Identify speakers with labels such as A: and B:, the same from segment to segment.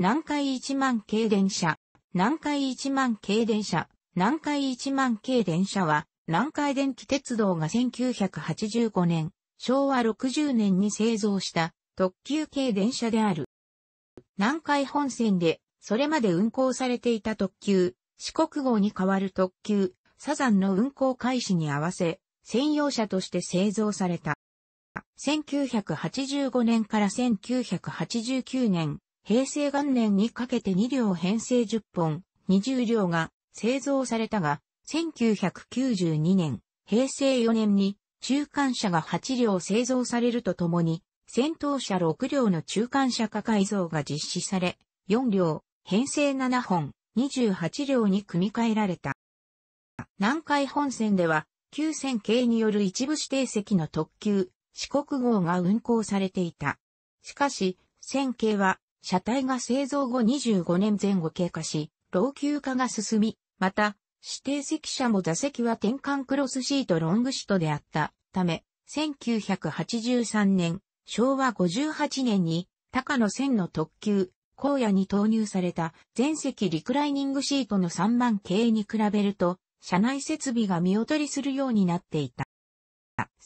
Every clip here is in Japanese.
A: 南海一万系電車。南海一万系電車。南海一万系電車は、南海電気鉄道が1985年、昭和60年に製造した特急系電車である。南海本線で、それまで運行されていた特急、四国号に代わる特急、サザンの運行開始に合わせ、専用車として製造された。1985年から1989年、平成元年にかけて2両編成10本、20両が製造されたが、1992年、平成4年に中間車が8両製造されるとともに、戦闘車6両の中間車化改造が実施され、4両、編成7本、28両に組み替えられた。南海本線では、旧線系による一部指定席の特急、四国号が運行されていた。しかし、線系は車体が製造後25年前後経過し、老朽化が進み、また、指定席車も座席は転換クロスシートロングシートであったため、1983年、昭和58年に、高野線の特急、荒野に投入された全席リクライニングシートの3万系に比べると、車内設備が見劣りするようになっていた。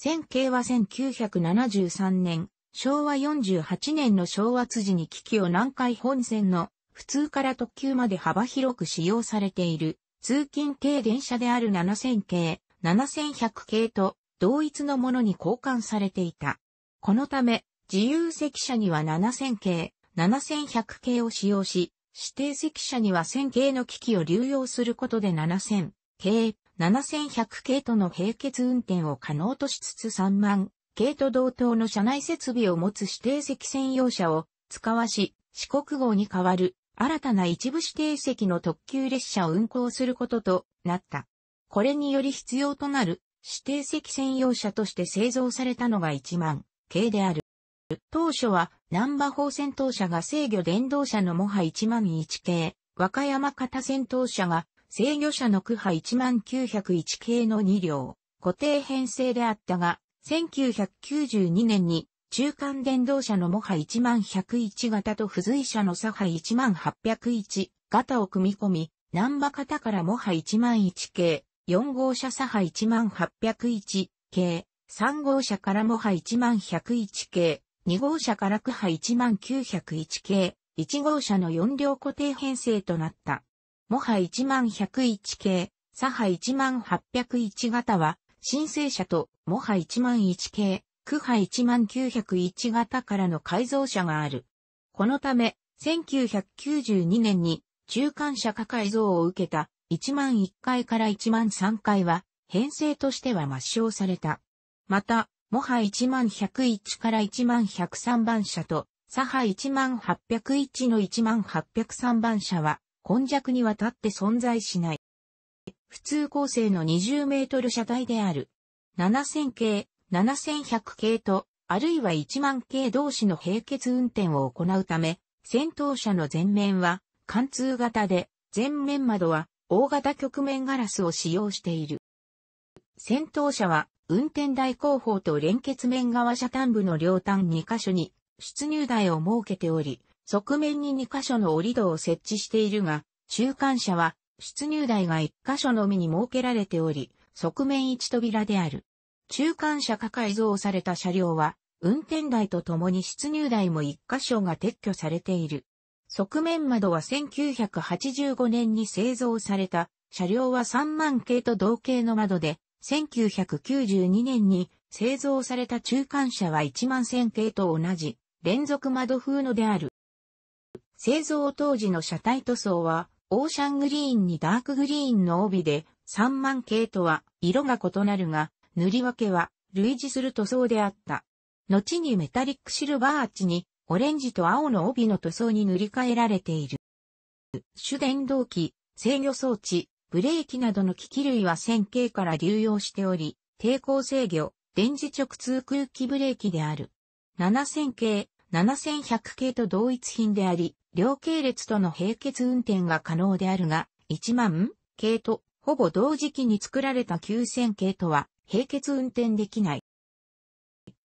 A: 1000系は1973年、昭和48年の昭和辻に機器を南海本線の普通から特急まで幅広く使用されている通勤系電車である7000系、7100系と同一のものに交換されていた。このため、自由席車には7000系、7100系を使用し、指定席車には1000系の機器を流用することで7000系、7100系との並結運転を可能としつつ3万軽と同等の車内設備を持つ指定席専用車を使わし、四国号に代わる新たな一部指定席の特急列車を運行することとなった。これにより必要となる指定席専用車として製造されたのが1万系である。当初は南波法戦闘車が制御電動車のモハ1万1系、和歌山型戦闘車が制御車の区波1万901系の2両、固定編成であったが、1992年に中間電動車のモハ1101型と付随車のサハ1801型を組み込み、ナンバ型からモハ101系、4号車サハ1801系、3号車からモハ1101系、2号車からクハ1901系、1号車の4両固定編成となった。モハ1101系、サハ1801型は、申請者と、モハ1万1系、クハ1万901型からの改造車がある。このため、1992年に中間車化改造を受けた1万1回から1万3回は編成としては抹消された。また、モハ1万101から1万103番車と、左派1万801の1万803番車は、混弱にわたって存在しない。普通構成の20メートル車体である。7000系、7100系と、あるいは1万系同士の並結運転を行うため、先頭車の前面は貫通型で、前面窓は大型局面ガラスを使用している。先頭車は運転台後方と連結面側車端部の両端2箇所に出入台を設けており、側面に2箇所の折り戸を設置しているが、中間車は出入台が一箇所のみに設けられており、側面一扉である。中間車か改造された車両は、運転台とともに出入台も一箇所が撤去されている。側面窓は1985年に製造された、車両は3万系と同系の窓で、1992年に製造された中間車は1万1000系と同じ連続窓風のである。製造当時の車体塗装はオーシャングリーンにダークグリーンの帯で、3万系とは色が異なるが、塗り分けは類似する塗装であった。後にメタリックシルバーアーチに、オレンジと青の帯の塗装に塗り替えられている。主電動機、制御装置、ブレーキなどの機器類は線形から流用しており、抵抗制御、電磁直通空気ブレーキである。7000系、7100系と同一品であり、両系列との並結運転が可能であるが、1万系とほぼ同時期に作られた9000系とは並結運転できない。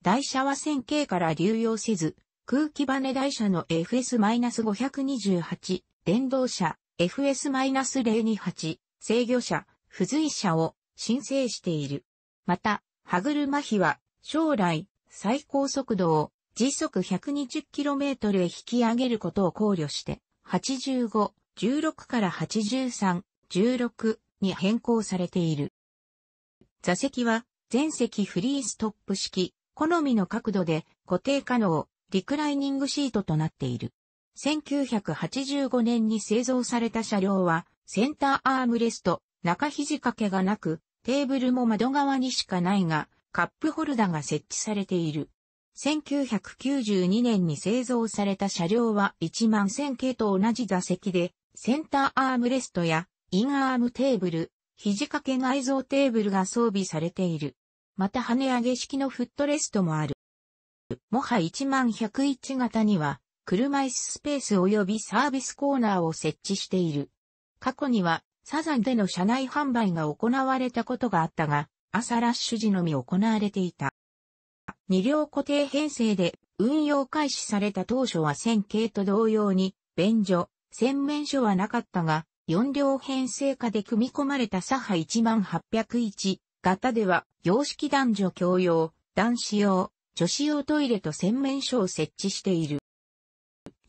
A: 台車は1000系から流用せず、空気バネ台車の FS-528、電動車 FS-028、制御車、付随車を申請している。また、歯車比は将来最高速度を時速 120km へ引き上げることを考慮して、85、16から83、16に変更されている。座席は全席フリーストップ式、好みの角度で固定可能、リクライニングシートとなっている。1985年に製造された車両は、センターアームレスト、中肘掛けがなく、テーブルも窓側にしかないが、カップホルダーが設置されている。1992年に製造された車両は1万1000系と同じ座席で、センターアームレストやインアームテーブル、肘掛け内蔵テーブルが装備されている。また跳ね上げ式のフットレストもある。もは1万1 0 1型には、車椅子スペース及びサービスコーナーを設置している。過去には、サザンでの車内販売が行われたことがあったが、朝ラッシュ時のみ行われていた。2両固定編成で運用開始された当初は線形と同様に、便所、洗面所はなかったが、4両編成下で組み込まれた左派1801型では、洋式男女共用、男子用、女子用トイレと洗面所を設置している。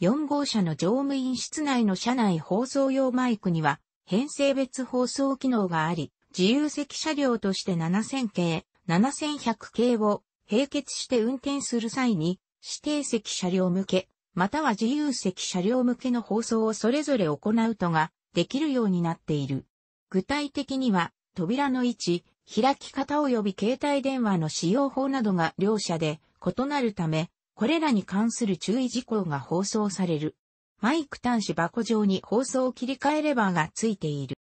A: 4号車の乗務員室内の車内放送用マイクには、編成別放送機能があり、自由席車両として7000系、7100系を並結して運転する際に、指定席車両向け、または自由席車両向けの放送をそれぞれ行うとが、できるようになっている。具体的には、扉の位置、開き方及び携帯電話の使用法などが両者で異なるため、これらに関する注意事項が放送される。マイク端子箱上に放送を切り替えレバーがついている。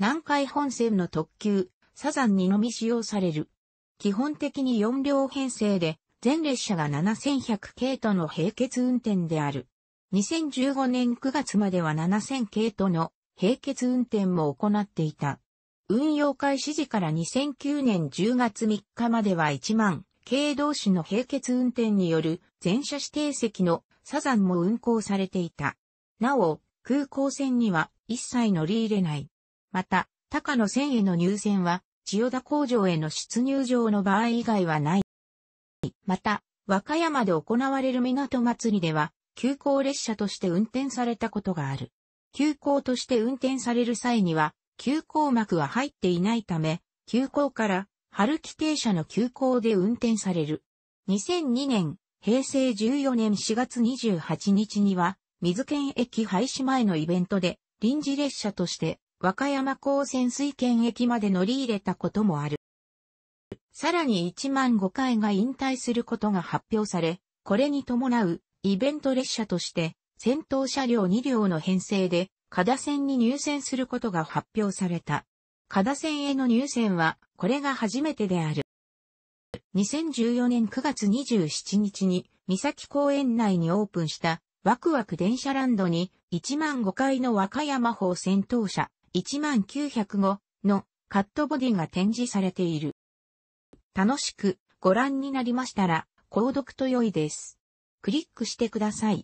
A: 南海本線の特急、サザンにのみ使用される。基本的に4両編成で、全列車が7100系との並結運転である。2015年9月までは7000系との並結運転も行っていた。運用開始時から2009年10月3日までは1万、系同士の並結運転による全車指定席のサザンも運行されていた。なお、空港線には一切乗り入れない。また、高野線への入線は千代田工場への出入場の場合以外はない。また、和歌山で行われる港祭りでは、急行列車として運転されたことがある。急行として運転される際には、急行幕は入っていないため、急行から春規停車の急行で運転される。2002年、平成14年4月28日には、水県駅廃止前のイベントで、臨時列車として、和歌山港潜水圏駅まで乗り入れたこともある。さらに1万5回が引退することが発表され、これに伴うイベント列車として戦闘車両2両の編成で、加田線に入線することが発表された。加田線への入線は、これが初めてである。2014年9月27日に、三崎公園内にオープンした、ワクワク電車ランドに、1万5回の和歌山砲戦闘車、10905のカットボディが展示されている。楽しくご覧になりましたら、購読と良いです。クリックしてください。